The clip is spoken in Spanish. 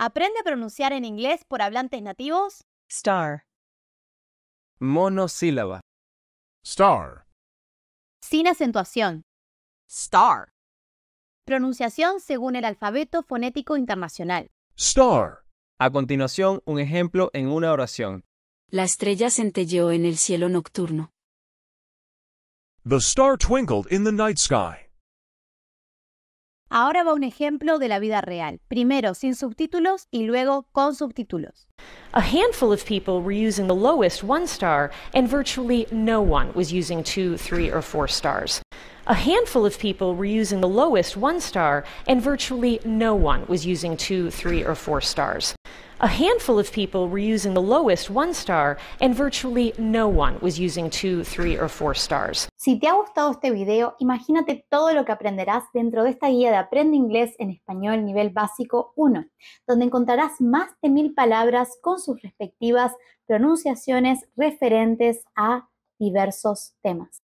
Aprende a pronunciar en inglés por hablantes nativos. Star. Monosílaba. Star. Sin acentuación. Star. Pronunciación según el alfabeto fonético internacional. Star. A continuación, un ejemplo en una oración. La estrella centelleó en el cielo nocturno. The star twinkled in the night sky. Ahora va un ejemplo de la vida real, primero sin subtítulos y luego con subtítulos. A handful of people were using the lowest one star and virtually no one was using two, three or four stars. A handful of people were using the lowest one star and virtually no one was using two, three or four stars. A handful of people were using the lowest one star, and virtually no one was using two, three, or four stars. Si te ha gustado este video, imagínate todo lo que aprenderás dentro de esta guía de Aprende Inglés en Español Nivel Básico 1, donde encontrarás más de mil palabras con sus respectivas pronunciaciones referentes a diversos temas.